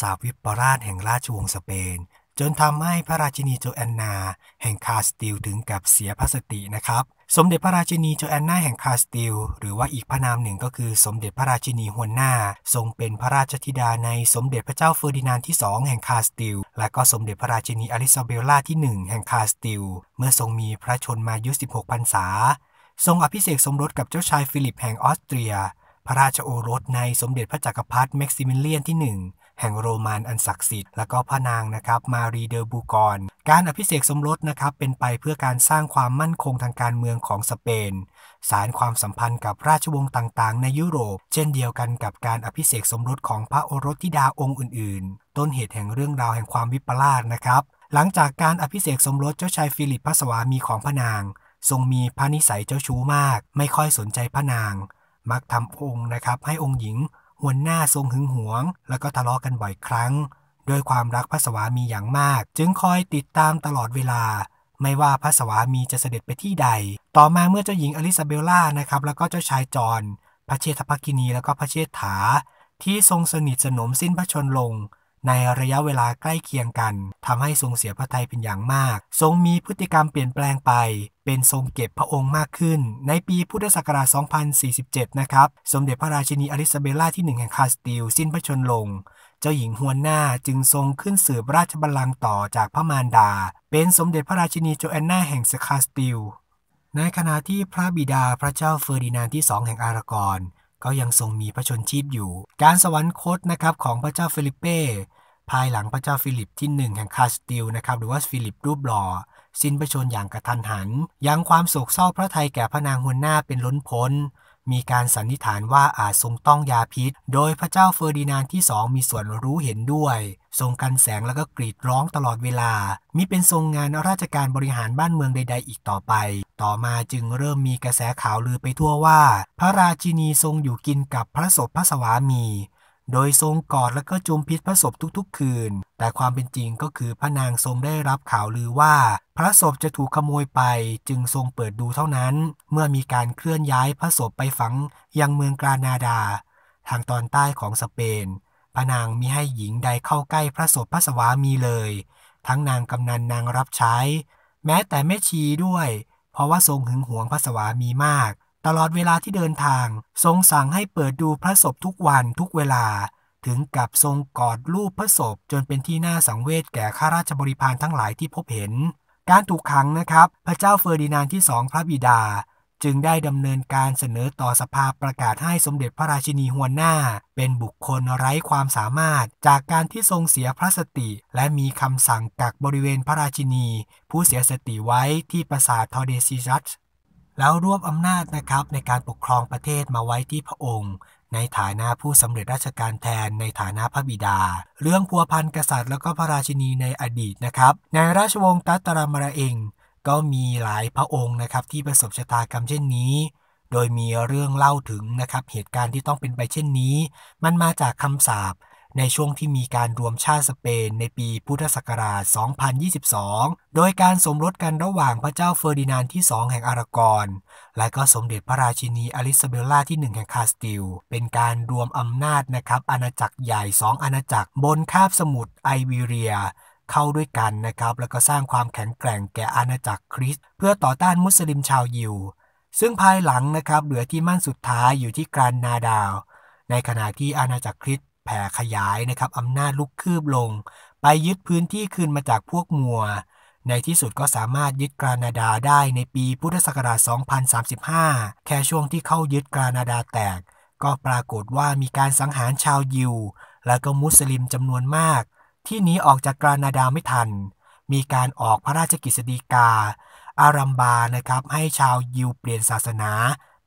สาววิปราชแห่งราชวงศ์สเปน จนทำให้พระราชินีโจแอนนา แห่งคาสติลถึงกับเสียพระสตินะครับ สมเด็จพระราชินีโจแอนนาแห่งคาสติล หรือว่าอีกพระนามหนึ่งก็คือสมเด็จพระราชินีฮวนนาทรงเป็นพระราชธิดาในสมเด็จพระเจ้าเฟอร์ดินานด์ที่ 2 แห่งคาสติลและก็สมเด็จพระราชินีอลิซาเบลล่าที่ 1 แห่งคาสติลเมื่อทรงมีพระชนมายุ16พรรษา ทรงอภิเษกสมรสกับเจ้าชายฟิลิปแห่งออสเตรีย พระราชโอรสในสมเด็จพระจักรพรรดิแม็กซิมิเลียนที่หนึ่งแห่งโรมันอันศักดิ์สิทธิ์และก็พระนางนะครับมารีเดอบูกอนการอภิเษกสมรสนะครับเป็นไปเพื่อการสร้างความมั่นคงทางการเมืองของสเปน สารความสัมพันธ์กับราชวงศ์ต่างๆ ในยุโรป เช่นเดียวกันกับการอภิเษกสมรสของพระโอรสธิดาองค์อื่นๆ ต้นเหตุแห่งเรื่องราวแห่งความวิปลาสนะครับ หลังจากการอภิเษกสมรสเจ้าชายฟิลิปพระสวามีของพระนาง ทรงมีพระนิสัยเจ้าชู้มาก ไม่ค่อยสนใจพระนาง มักทำองค์นะครับให้องค์หญิงวนหน้าทรงหึงหวง แล้วก็ทะเลาะกันบ่อยครั้งด้วยความรักพระสวามีอย่างมาก จึงคอยติดตามตลอดเวลา ไม่ว่าพระสวามีจะเสด็จไปที่ใด ต่อมาเมื่อเจ้าหญิงอลิซาเบลล่านะครับ แล้วก็เจ้าชายจอ์นพระเชษฐภกินีแล้วก็พระเชษฐา ที่ทรงสนิทสนมสิ้นพระชนลงในระยะเวลาใกล้เคียงกัน ทำให้ทรงเสียพระทัยเป็นอย่างมาก ทรงมีพฤติกรรมเปลี่ยนแปลงไป เป็นทรงเก็บพระองค์มากขึ้น ในปีพุทธศักราช2047 นะครับ สมเด็จพระราชินีอลิซาเบลาที่ 1 แห่งคาสติลสิ้นพระชนลง เจ้าหญิงฮวนนาจึงทรงขึ้นสืบราชบัลลังก์ต่อจากพระมารดา เป็นสมเด็จพระราชินีโจแอนนาแห่งสคาสติลในขณะที่พระบิดาพระเจ้าเฟอร์ดินานที่สองแห่งอารากอนก็ยังทรงมีพระชนชีพอยู่ การสวรรคตนะครับของพระเจ้าฟิลิปเป้ ภายหลังพระเจ้าฟิลิปที่1แห่งคาสติลนะครับหรือว่าฟิลิปรูปหล่อสิ้นพระชนอย่างกระทันหัน ยังความโศกเศร้าพระทัยแก่พระนางฮวนนาเป็นล้นพ้นมีการสันนิษฐานว่าอาจทรงต้องยาพิษ โดยพระเจ้าเฟอร์ดินานที่สองมีส่วนรู้เห็นด้วยทรงกันแสงแล้วก็กรีดร้องตลอดเวลามิเป็นทรงงานราชการบริหารบ้านเมืองใดๆ อีกต่อไป ต่อมาจึงเริ่มมีกระแสข่าวลือไปทั่วว่า พระราชินีทรงอยู่กินกับพระศพพระสวามี โดยทรงกอดแล้วก็จุมพิษพระศพทุกๆคืน แต่ความเป็นจริงก็คือพระนางทรงได้รับข่าวลือว่า พระศพจะถูกขโมยไป จึงทรงเปิดดูเท่านั้น เมื่อมีการเคลื่อนย้ายพระศพไปฝังยังเมืองกรานาดา ทางตอนใต้ของสเปนพระนางมิให้หญิงใดเข้าใกล้พระศพพระสวามีเลย ทั้งนางกำนันนางรับใช้ แม้แต่แม่ชีด้วย เพราะว่าทรงหึงหวงพระสวามีมาก ตลอดเวลาที่เดินทาง ทรงสั่งให้เปิดดูพระศพทุกวันทุกเวลา ถึงกับทรงกอดรูปพระศพจนเป็นที่น่าสังเวชแก่ข้าราชบริพารทั้งหลายที่พบเห็น การถูกขังนะครับ พระเจ้าเฟอร์ดินานด์ที่สองพระบิดาจึงได้ดำเนินการเสนอต่อสภาประกาศให้สมเด็จพระราชินีหัวหน้า เป็นบุคคลไร้ความสามารถ จากการที่ทรงเสียพระสติ และมีคำสั่งกักบริเวณพระราชินี ผู้เสียสติไว้ที่ปราสาททอเดซิรัตแล้วรวบอำนาจนะครับในการปกครองประเทศมาไว้ที่พระองค์ ในฐานะผู้สำเร็จราชการแทนในฐานะพระบิดา เรื่องพัวพันกษัตริย์แล้วก็พระราชินีในอดีตนะครับในราชวงศ์ตัตรามาราเองก็มีหลายพระองค์นะครับ ที่ประสบชะตากรรมเช่นนี้ โดยมีเรื่องเล่าถึงนะครับเหตุการณ์ที่ต้องเป็นไปเช่นนี้ มันมาจากคำสาปในช่วงที่มีการรวมชาติสเปนในปีพุทธศักราช 2022 โดยการสมรสกันระหว่างพระเจ้าเฟอร์ดินานที่ 2 แห่งอารากอน และก็สมเด็จพระราชินีอลิซาเบลล่าที่ 1 แห่งคาสติล เป็นการรวมอำนาจนะครับอาณาจักรใหญ่ 2 อาณาจักรบนคาบสมุทรไอวีเรียเข้าด้วยกันนะครับ แล้วก็สร้างความแข็งแกร่งแก่อาณาจักรคริสต์เพื่อต่อต้านมุสลิมชาวยิว ซึ่งภายหลังนะครับเหลือที่มั่นสุดท้ายอยู่ที่กรานนาดาว ในขณะที่อาณาจักรคริสต์แผ่ขยายนะครับอำนาจลุกคืบลง ไปยึดพื้นที่คืนมาจากพวกมัว ในที่สุดก็สามารถยึดกรานาดาได้ในปีพุทธศักราช2035 แค่ช่วงที่เข้ายึดกรานาดาแตก ก็ปรากฏว่ามีการสังหารชาวยิว และก็มุสลิมจำนวนมากที่หนีออกจากกรานาดาไม่ทัน มีการออกพระราชกฤษฎีกา อารัมบา นะครับ ให้ชาวยิวเปลี่ยนศาสนา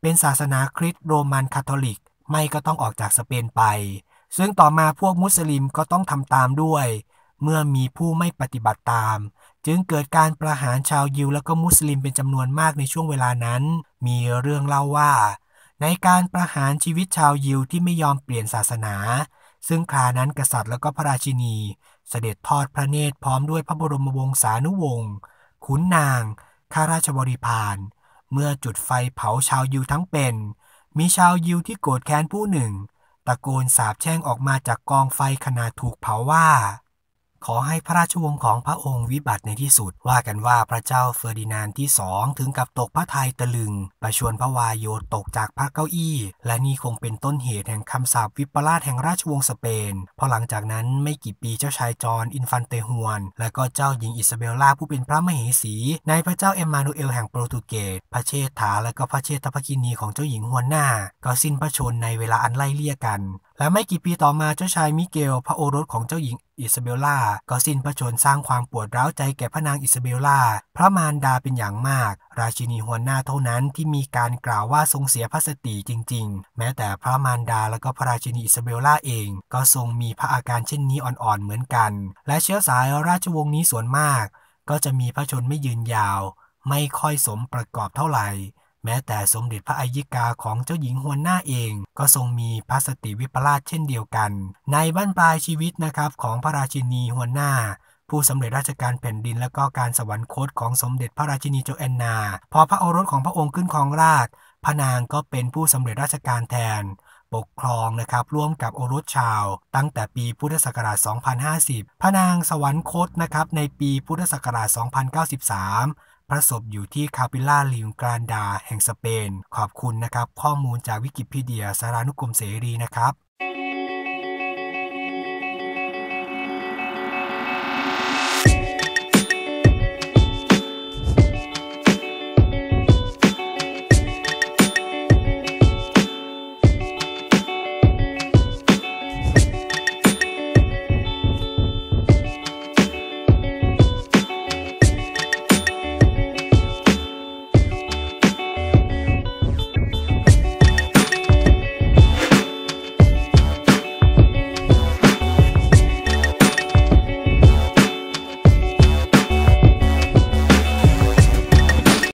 เป็นศาสนาคริสต์โรมันคาทอลิก ไม่ก็ต้องออกจากสเปนไป ซึ่งต่อมาพวกมุสลิมก็ต้องทำตามด้วย เมื่อมีผู้ไม่ปฏิบัติตาม จึงเกิดการประหารชาวยิวและก็มุสลิมเป็นจำนวนมากในช่วงเวลานั้น มีเรื่องเล่าว่า ในการประหารชีวิตชาวยิวที่ไม่ยอมเปลี่ยนศาสนาซึ่งครานั้นกษัตริย์แล้วก็พระราชินี เสด็จทอดพระเนตรพร้อมด้วยพระบรมวงศานุวงศ์ขุนนางข้าราชบริพารเมื่อจุดไฟเผาชาวยิวทั้งเป็น มีชาวยิวที่โกรธแค้นผู้หนึ่ง ตะโกนสาบแช่งออกมาจากกองไฟขนาดถูกเผาว่าขอให้พระราชวงศ์ของพระองค์วิบัติในที่สุดว่ากันว่าพระเจ้าเฟอร์ดินานที่สองถึงกับตกพระทัยตะลึง ประชวนพระวายโยตกจากพระเก้าอี้ และนี่คงเป็นต้นเหตุแห่งคำสาปวิปลาสแห่งราชวงศ์สเปนเพราะหลังจากนั้นไม่กี่ปีเจ้าชายจอห์นอินฟันเตฮวน และก็เจ้าหญิงอิซาเบลลาผู้เป็นพระมเหสี ในพระเจ้าเอ็มมานูเอลแห่งโปรตุเกสพระเชษฐาและก็พระเชษฐภคินีของเจ้าหญิงฮวนนาก็สิ้นพระชนในเวลาอันไล่เลี่ยกันและไม่กี่ปีต่อมาเจ้าชายมิเกลพระโอรสของเจ้าหญิงอิซาเบลล่าก็สิ้นพระชนสร้างความปวดร้าวใจแก่พระนางอิซาเบลล่าพระมารดาเป็นอย่างมาก ราชินีฮวนนาเท่านั้นที่มีการกล่าวว่าทรงเสียพระสติจริงๆ แม้แต่พระมารดาและก็พระราชินีอิซาเบลล่าเอง ก็ทรงมีพระอาการเช่นนี้อ่อนๆเหมือนกัน และเชื้อสายราชวงศ์นี้ส่วนมาก ก็จะมีพระชนไม่ยืนยาว ไม่ค่อยสมประกอบเท่าไหร่แม้แต่สมเด็จพระอัยิกาของเจ้าหญิงฮวนหน้าเอง ก็ทรงมีพระสติวิปลาสเช่นเดียวกัน ในบั้นปลายชีวิตนะครับของพระราชินีฮวนหน้า ผู้สำเร็จราชการแผ่นดินและก็การสวรรคตของสมเด็จพระราชินีโจแอนนา พอพระโอรสของพระองค์ขึ้นครองราชพระนางก็เป็นผู้สำเร็จราชการแทนปกครองนะครับร่วมกับโอรสชาวตั้งแต่ปีพุทธศักราช2050พระนางสวรรคตนะครับในปีพุทธศักราช2093พระศพอยู่ที่คาปิล่าลิงกรานดา แห่งสเปน ขอบคุณนะครับข้อมูลจากวิกิพีเดียสารานุกรมเสรีนะครับ